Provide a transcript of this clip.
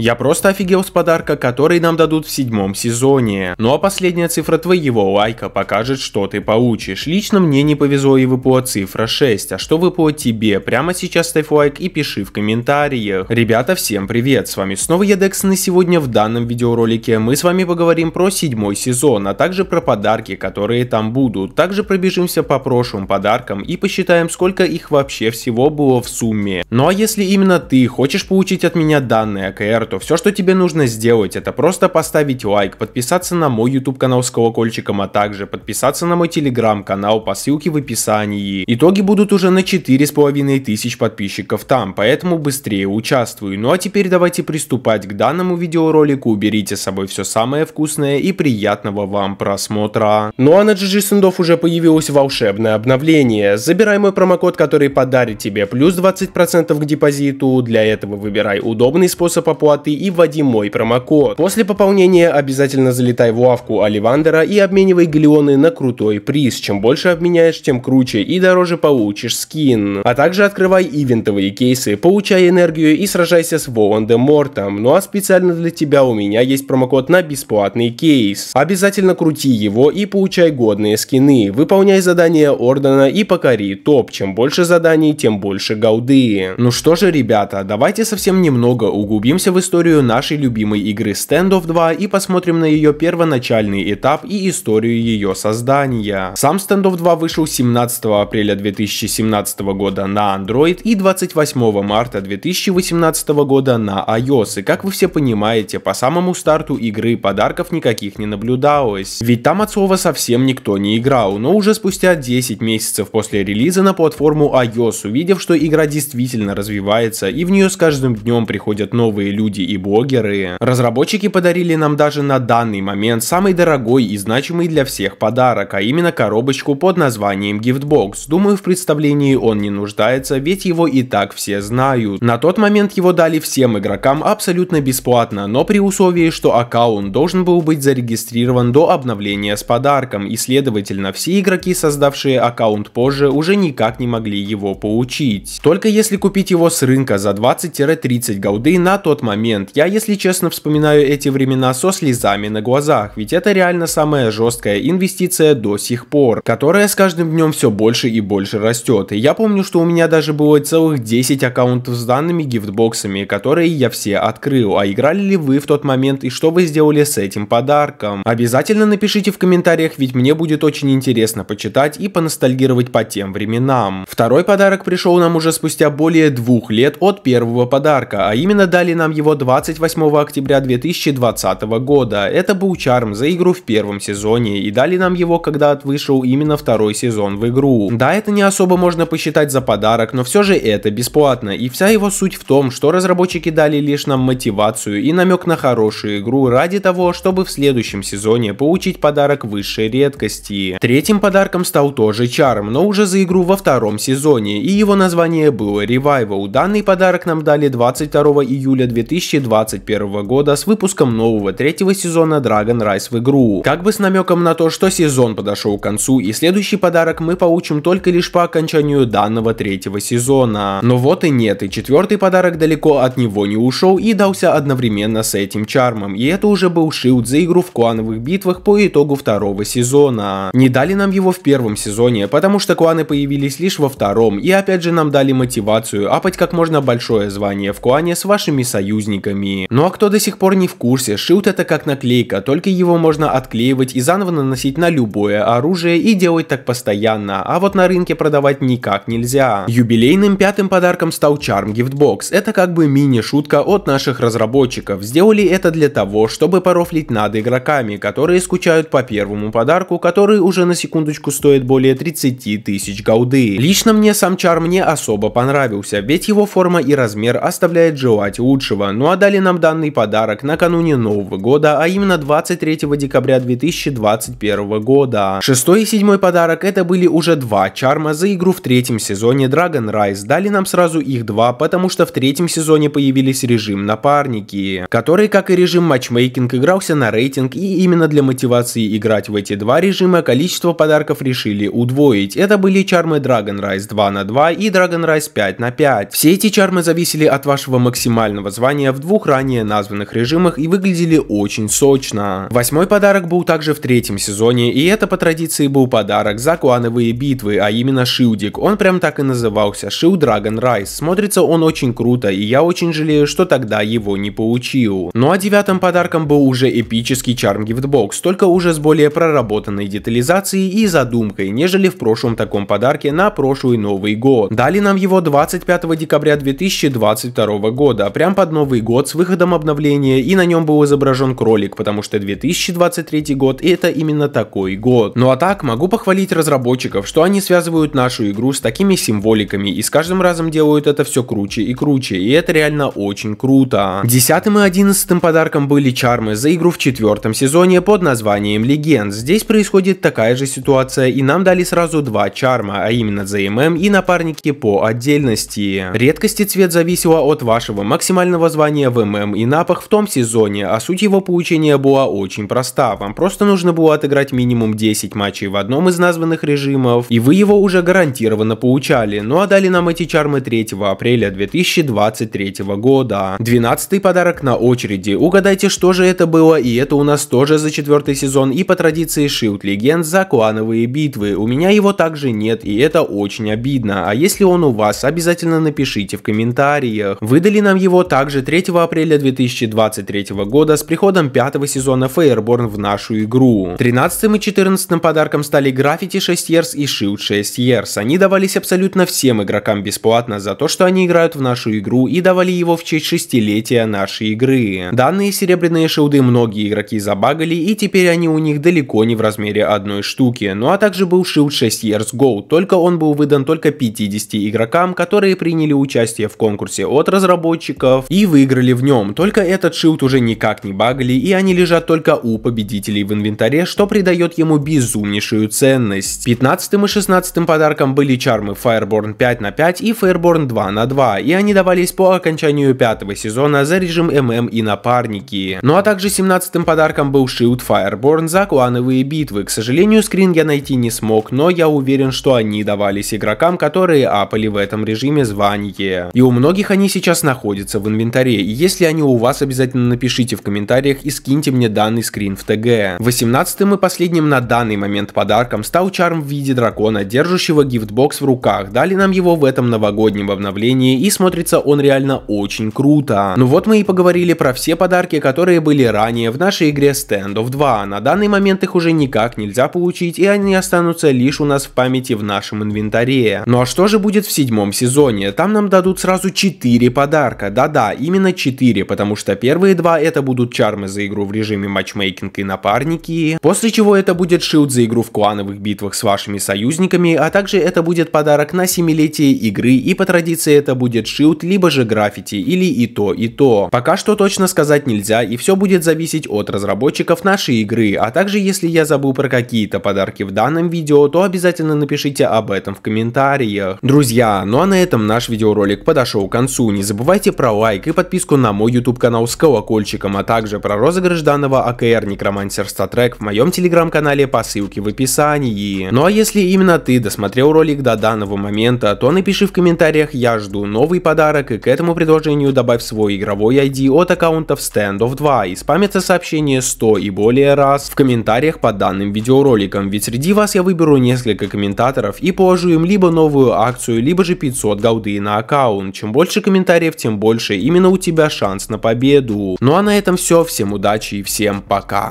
Я просто офигел с подарка, который нам дадут в седьмом сезоне. Ну а последняя цифра твоего лайка покажет, что ты получишь. Лично мне не повезло и выпала цифра 6, а что выпало тебе? Прямо сейчас ставь лайк и пиши в комментариях. Ребята, всем привет, с вами снова я Дексон и сегодня в данном видеоролике мы с вами поговорим про седьмой сезон, а также про подарки, которые там будут. Также пробежимся по прошлым подаркам и посчитаем, сколько их вообще всего было в сумме. Ну а если именно ты хочешь получить от меня данные АКР, то все, что тебе нужно сделать, это просто поставить лайк, подписаться на мой YouTube канал с колокольчиком, а также подписаться на мой телеграм-канал по ссылке в описании. Итоги будут уже на 4,5 тысяч подписчиков там, поэтому быстрее участвуй. Ну а теперь давайте приступать к данному видеоролику, берите с собой все самое вкусное и приятного вам просмотра. Ну а на GG Sendов уже появилось волшебное обновление. Забирай мой промокод, который подарит тебе плюс 20% к депозиту, для этого выбирай удобный способ оплаты Алматы и вводи мой промокод. После пополнения обязательно залетай в лавку Оливандера и обменивай галеоны на крутой приз. Чем больше обменяешь, тем круче и дороже получишь скин. А также открывай ивентовые кейсы, получай энергию и сражайся с Волан-де-Мортом. Ну а специально для тебя у меня есть промокод на бесплатный кейс. Обязательно крути его и получай годные скины. Выполняй задания Ордена и покори топ. Чем больше заданий, тем больше голды. Ну что же, ребята, давайте совсем немного углубимся в историю историю нашей любимой игры Standoff 2 и посмотрим на ее первоначальный этап и историю ее создания. Сам Standoff 2 вышел 17 апреля 2017 года на Android и 28 марта 2018 года на iOS. И как вы все понимаете, по самому старту игры подарков никаких не наблюдалось. Ведь там от слова совсем никто не играл, но уже спустя 10 месяцев после релиза на платформу iOS, увидев, что игра действительно развивается и в нее с каждым днем приходят новые люди люди и блогеры. Разработчики подарили нам даже на данный момент самый дорогой и значимый для всех подарок, а именно коробочку под названием Giftbox. Думаю, в представлении он не нуждается, ведь его и так все знают. На тот момент его дали всем игрокам абсолютно бесплатно, но при условии, что аккаунт должен был быть зарегистрирован до обновления с подарком, и следовательно все игроки, создавшие аккаунт позже, уже никак не могли его получить. Только если купить его с рынка за 20-30 голды на тот момент, момент. Я, если честно, вспоминаю эти времена со слезами на глазах, ведь это реально самая жесткая инвестиция до сих пор, которая с каждым днем все больше и больше растет. И я помню, что у меня даже было целых 10 аккаунтов с данными гифтбоксами, которые я все открыл. А играли ли вы в тот момент и что вы сделали с этим подарком? Обязательно напишите в комментариях, ведь мне будет очень интересно почитать и поностальгировать по тем временам. Второй подарок пришел нам уже спустя более двух лет от первого подарка, а именно дали нам его его 28 октября 2020 года. Это был чарм за игру в первом сезоне и дали нам его, когда вышел именно второй сезон в игру. Да, это не особо можно посчитать за подарок, но все же это бесплатно, и вся его суть в том, что разработчики дали лишь нам мотивацию и намек на хорошую игру ради того, чтобы в следующем сезоне получить подарок высшей редкости. Третьим подарком стал тоже чарм, но уже за игру во втором сезоне, и его название было Revival. Данный подарок нам дали 22 июля 2020 2021 года с выпуском нового третьего сезона Dragon Rise в игру. Как бы с намеком на то, что сезон подошел к концу и следующий подарок мы получим только лишь по окончанию данного третьего сезона. Но вот и нет, и четвертый подарок далеко от него не ушел и дался одновременно с этим чармом, и это уже был шилд за игру в клановых битвах по итогу второго сезона. Не дали нам его в первом сезоне, потому что кланы появились лишь во втором, и опять же нам дали мотивацию апать как можно большое звание в клане с вашими союзниками союзниками. Ну а кто до сих пор не в курсе, шилд это как наклейка, только его можно отклеивать и заново наносить на любое оружие и делать так постоянно, а вот на рынке продавать никак нельзя. Юбилейным пятым подарком стал Charm Gift Box. Это как бы мини-шутка от наших разработчиков. Сделали это для того, чтобы порофлить над игроками, которые скучают по первому подарку, который уже на секундочку стоит более 30 тысяч голды. Лично мне сам Charm не особо понравился, ведь его форма и размер оставляет желать лучшего, ну а дали нам данный подарок накануне Нового года, а именно 23 декабря 2021 года. Шестой и седьмой подарок это были уже два чарма за игру в третьем сезоне Dragon Rise. Дали нам сразу их два, потому что в третьем сезоне появились режим напарники, который, как и режим матчмейкинг, игрался на рейтинг и именно для мотивации играть в эти два режима количество подарков решили удвоить. Это были чармы Dragon Rise 2 на 2 и Dragon Rise 5 на 5. Все эти чармы зависели от вашего максимального звания в двух ранее названных режимах и выглядели очень сочно. Восьмой подарок был также в третьем сезоне, и это по традиции был подарок за клановые битвы, а именно шилдик. Он прям так и назывался, Шилд Dragon Rise. Смотрится он очень круто, и я очень жалею, что тогда его не получил. Ну а девятым подарком был уже эпический Charm Gift Box, только уже с более проработанной детализацией и задумкой, нежели в прошлом таком подарке на прошлый Новый год. Дали нам его 25 декабря 2022 года, прям под Новый Новый год с выходом обновления, и на нем был изображен кролик, потому что 2023 год и это именно такой год. Ну а так, могу похвалить разработчиков, что они связывают нашу игру с такими символиками, и с каждым разом делают это все круче и круче, и это реально очень круто. Десятым и одиннадцатым подарком были чармы за игру в четвертом сезоне под названием Легенд. Здесь происходит такая же ситуация, и нам дали сразу два чарма, а именно за ZMM и напарники по отдельности. редкости цвет зависела от вашего максимального звания соревнования в ММ и напах в том сезоне, а суть его получения была очень проста. Вам просто нужно было отыграть минимум 10 матчей в одном из названных режимов, и вы его уже гарантированно получали. Ну а дали нам эти чармы 3 апреля 2023 года. 12 подарок на очереди. Угадайте, что же это было, и это у нас тоже за четвертый сезон и по традиции Shield Legends за клановые битвы. У меня его также нет, и это очень обидно. А если он у вас, обязательно напишите в комментариях. Выдали нам его также 3 3 апреля 2023 года с приходом пятого сезона Fireborn в нашу игру. 13 и 14 подарком стали Graffiti 6 Years и Shield 6 Years. Они давались абсолютно всем игрокам бесплатно за то, что они играют в нашу игру и давали его в честь шестилетия нашей игры. Данные серебряные шилды многие игроки забагали и теперь они у них далеко не в размере одной штуки. Ну а также был Shield 6 Years Go, только он был выдан только 50 игрокам, которые приняли участие в конкурсе от разработчиков и вы выиграли в нем, только этот шилд уже никак не багли и они лежат только у победителей в инвентаре, что придает ему безумнейшую ценность. 15 и 16 подарком были чармы Fireborn 5 на 5 и Fireborn 2 на 2 и они давались по окончанию пятого сезона за режим ММ и напарники. Ну а также 17 подарком был шилд Fireborn за клановые битвы, к сожалению скрин я найти не смог, но я уверен, что они давались игрокам, которые апали в этом режиме звание. И у многих они сейчас находятся в инвентаре комментарии. Если они у вас, обязательно напишите в комментариях и скиньте мне данный скрин в ТГ. Восемнадцатым и последним на данный момент подарком стал чарм в виде дракона, держащего гифтбокс в руках. Дали нам его в этом новогоднем обновлении и смотрится он реально очень круто. Ну вот мы и поговорили про все подарки, которые были ранее в нашей игре Stand of 2. На данный момент их уже никак нельзя получить и они останутся лишь у нас в памяти в нашем инвентаре. Ну а что же будет в седьмом сезоне? Там нам дадут сразу 4 подарка. Да-да, именно именно 4, потому что первые два это будут чармы за игру в режиме матчмейкинг и напарники, после чего это будет шилд за игру в клановых битвах с вашими союзниками, а также это будет подарок на 7-летие игры и по традиции это будет шилд, либо же граффити, или и то, и то. Пока что точно сказать нельзя и все будет зависеть от разработчиков нашей игры, а также если я забыл про какие-то подарки в данном видео, то обязательно напишите об этом в комментариях. Друзья, ну а на этом наш видеоролик подошел к концу, не забывайте про лайк и подписку подписку на мой YouTube канал с колокольчиком, а также про розыгрыш данного АКР Некромансер Статрек в моем телеграм-канале по ссылке в описании. Ну а если именно ты досмотрел ролик до данного момента, то напиши в комментариях «Я жду новый подарок» и к этому предложению добавь свой игровой ID от аккаунтов Stand of 2 и спамятся сообщение 100 и более раз в комментариях под данным видеороликом, ведь среди вас я выберу несколько комментаторов и положу им либо новую акцию, либо же 500 голды на аккаунт. Чем больше комментариев, тем больше именно у у тебя шанс на победу. Ну а на этом все, всем удачи и всем пока.